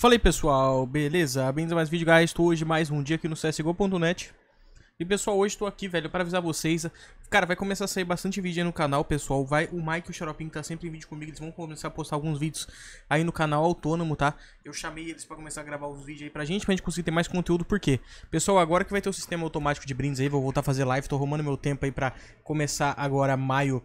Fala aí pessoal, beleza? Bem-vindos a mais vídeo, guys. Estou hoje mais um dia aqui no CSGO.net. E pessoal, hoje estou aqui, velho, para avisar vocês. Cara, vai começar a sair bastante vídeo aí no canal, pessoal. Vai, o Mike e o Xaropim tá sempre em vídeo comigo. Eles vão começar a postar alguns vídeos aí no canal autônomo, tá? Eu chamei eles para começar a gravar os vídeos aí pra gente, pra gente conseguir ter mais conteúdo. Por quê? Pessoal, agora que vai ter o sistema automático de brindes aí, vou voltar a fazer live. Tô arrumando meu tempo aí pra começar agora maio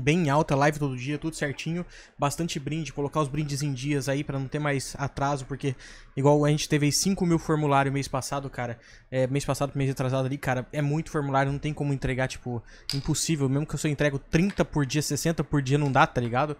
bem alta, live todo dia, tudo certinho, bastante brinde, colocar os brindes em dias aí para não ter mais atraso, porque igual a gente teve aí 5 mil formulários mês passado, cara, é, mês passado, mês atrasado ali, cara, é muito formulário, não tem como entregar, tipo, impossível, mesmo que eu só entrego 30 por dia, 60 por dia, não dá, tá ligado?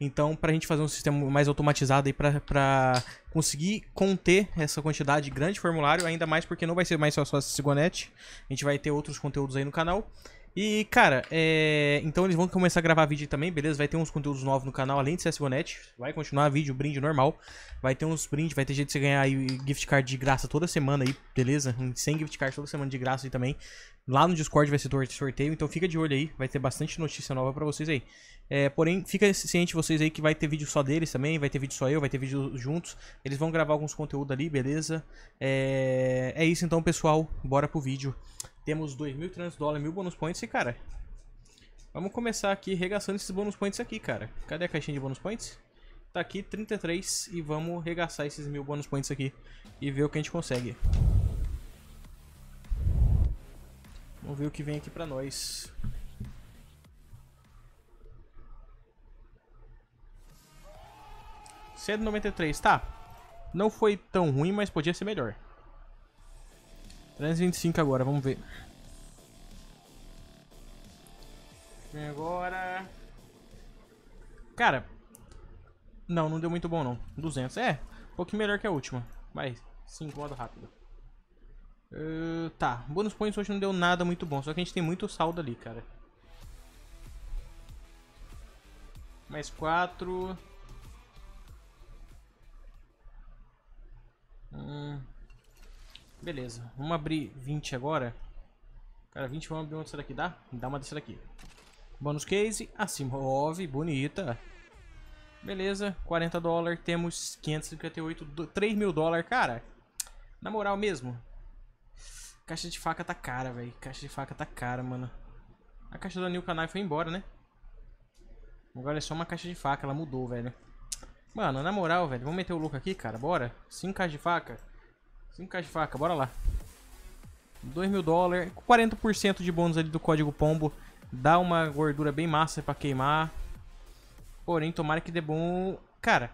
Então, pra gente fazer um sistema mais automatizado aí pra, pra conseguir conter essa quantidade de grande formulário, ainda mais porque não vai ser mais só, a Cigonete, a gente vai ter outros conteúdos aí no canal. E, cara, é... então eles vão começar a gravar vídeo também, beleza? Vai ter uns conteúdos novos no canal, além de CSGONet. Vai continuar vídeo, brinde normal. Vai ter uns brindes, vai ter jeito de você ganhar aí gift card de graça toda semana aí, beleza? 100 gift cards toda semana de graça aí também. Lá no Discord vai ser sorteio, então fica de olho aí. Vai ter bastante notícia nova pra vocês aí. É, porém, fica ciente vocês aí que vai ter vídeo só deles também, vai ter vídeo só eu, vai ter vídeo juntos. Eles vão gravar alguns conteúdos ali, beleza? É, é isso então, pessoal. Bora pro vídeo. Temos 2.300 dólares, 1.000 bônus points e, cara... Vamos começar aqui regaçando esses bônus points aqui, cara. Cadê a caixinha de bônus points? Tá aqui, 33. E vamos regaçar esses 1.000 bônus points aqui. E ver o que a gente consegue. Vamos ver o que vem aqui pra nós. C93, tá. Não foi tão ruim, mas podia ser melhor. 325 agora, vamos ver. Vem agora. Cara. Não, não deu muito bom não. 200. É, um pouquinho melhor que a última. mas 5, modo rápido. Uh, tá, bônus points hoje não deu nada muito bom. Só que a gente tem muito saldo ali, cara. Mais 4. Beleza. Vamos abrir 20 agora. Cara, 20 vamos abrir uma dessa daqui, dá? Dá uma dessa daqui. Bônus case. assim move. Bonita. Beleza. 40 dólares. Temos 558... 3 mil dólares, cara. Na moral mesmo. Caixa de faca tá cara, velho. Caixa de faca tá cara, mano. A caixa da New Canai foi embora, né? Agora é só uma caixa de faca. Ela mudou, velho. Mano, na moral, velho. Vamos meter o louco aqui, cara. Bora. 5 caixas de faca. 5k de faca, bora lá. 2 mil dólares, 40% de bônus ali do código pombo. Dá uma gordura bem massa pra queimar. Porém, tomara que dê bom... Cara...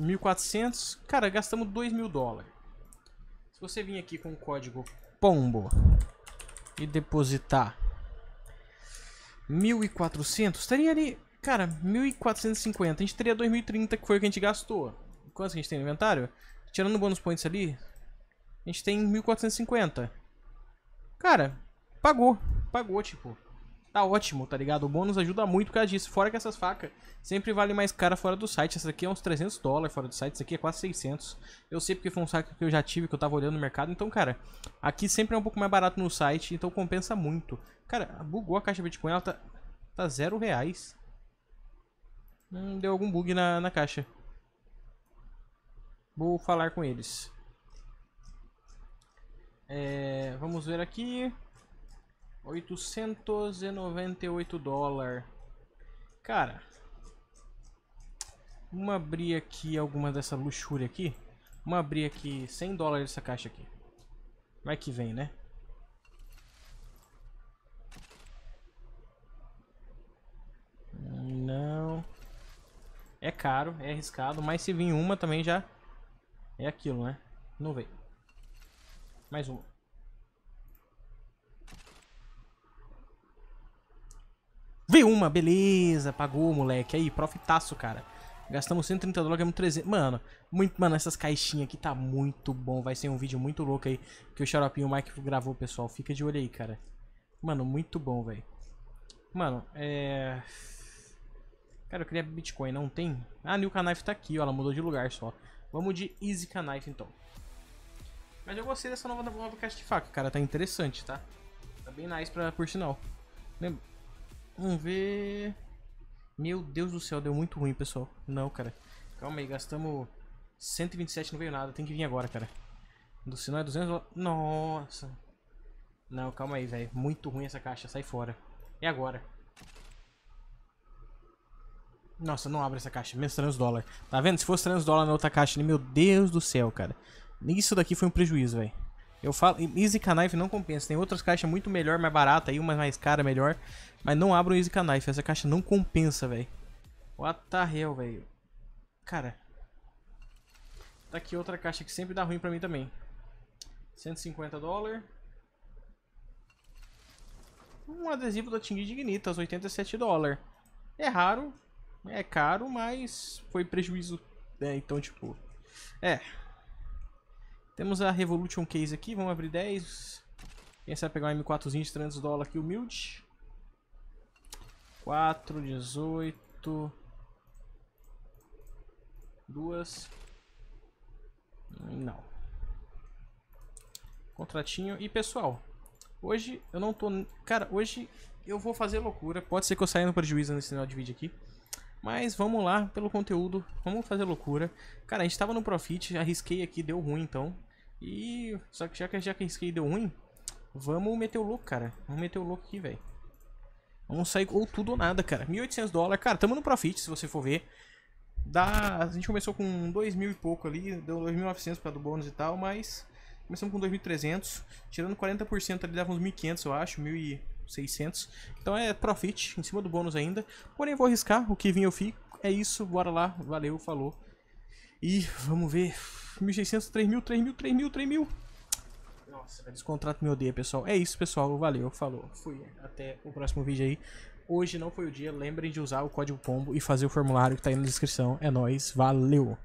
1.400... Cara, gastamos 2 mil dólares. Se você vir aqui com o código pombo e depositar 1.400, estaria ali... Cara, 1.450. A gente teria 2.030, que foi o que a gente gastou. Quanto que a gente tem no inventário? Tirando bônus points ali, a gente tem 1450. Cara, pagou. Pagou, tipo. Tá ótimo, tá ligado? O bônus ajuda muito por causa disso. Fora que essas facas sempre valem mais cara fora do site. Essa daqui é uns 300 dólares fora do site. Essa aqui é quase 600. Eu sei porque foi um saco que eu já tive, que eu tava olhando no mercado. Então, cara, aqui sempre é um pouco mais barato no site. Então compensa muito. Cara, bugou a caixa Bitcoin. Ela tá, tá zero reais. Hum, deu algum bug na, na caixa. Vou falar com eles. É, vamos ver aqui. 898 dólares. Cara. Vamos abrir aqui alguma dessa luxúria aqui. Vamos abrir aqui 100 dólares dessa caixa aqui. Vai que vem, né? Não. É caro, é arriscado, mas se vir uma também já é aquilo, né? Não veio. Mais um. Veio uma, beleza. Pagou, moleque. Aí, profitaço, cara. Gastamos 130 dólares, ganhamos 300. Mano, muito, mano, essas caixinhas aqui tá muito bom. Vai ser um vídeo muito louco aí que o Xaropinho Mike gravou, pessoal. Fica de olho aí, cara. Mano, muito bom, velho. Mano, é... Cara, eu queria Bitcoin, não tem? Ah, New Knife tá aqui, ó. Ela mudou de lugar só. Vamos de Easy Knife então. Mas eu gostei dessa nova, nova caixa de faca, cara. Tá interessante, tá? Tá bem nice pra, por sinal. Lembra? Vamos ver... Meu Deus do céu, deu muito ruim, pessoal. Não, cara. Calma aí, gastamos 127, não veio nada. Tem que vir agora, cara. Do sinal é 200... Nossa. Não, calma aí, velho. Muito ruim essa caixa. Sai fora. É agora. Nossa, não abre essa caixa. Menos transdólar. Tá vendo? Se fosse transdólar na outra caixa ali, meu Deus do céu, cara. Isso daqui foi um prejuízo, velho. Eu falo, Easy Knife não compensa. Tem outras caixas muito melhor, mais barata aí, uma mais cara, melhor. Mas não abra o Easy Knife. Essa caixa não compensa, velho. What the hell, velho. Cara. Tá aqui outra caixa que sempre dá ruim pra mim também. 150 dólares. Um adesivo da Ting Dignitas, 87 dólares. É raro, é caro, mas foi prejuízo. É, então, tipo. É. Temos a Revolution Case aqui. Vamos abrir 10. Quem sabe pegar um M4zinho de 300 dólares aqui, humilde. 4, 18. 2. Não. Contratinho. E pessoal, hoje eu não tô. Cara, hoje eu vou fazer loucura. Pode ser que eu saia no prejuízo nesse final de vídeo aqui. Mas vamos lá pelo conteúdo, vamos fazer loucura. Cara, a gente tava no Profit, arrisquei aqui, deu ruim então. E só que já que, já que arrisquei deu ruim, vamos meter o louco, cara. Vamos meter o louco aqui, velho. Vamos sair ou tudo ou nada, cara. 1.800 dólares, cara, tamo no Profit, se você for ver. Dá... A gente começou com 2.000 mil e pouco ali, deu 2.900 para do bônus e tal, mas... Começamos com 2.300, tirando 40% ali dava uns 1.500, eu acho, 1.000 e... 600. Então é profit em cima do bônus ainda. Porém, vou arriscar. O que vim eu fico. É isso. Bora lá. Valeu, falou. E vamos ver. 1.600, 3.000, 3.000, 3.000, 3.000. Nossa, velho, contrato me odeia, pessoal. É isso, pessoal. Valeu, falou. Fui. Até o próximo vídeo aí. Hoje não foi o dia. Lembrem de usar o código POMBO e fazer o formulário que tá aí na descrição. É nóis. Valeu.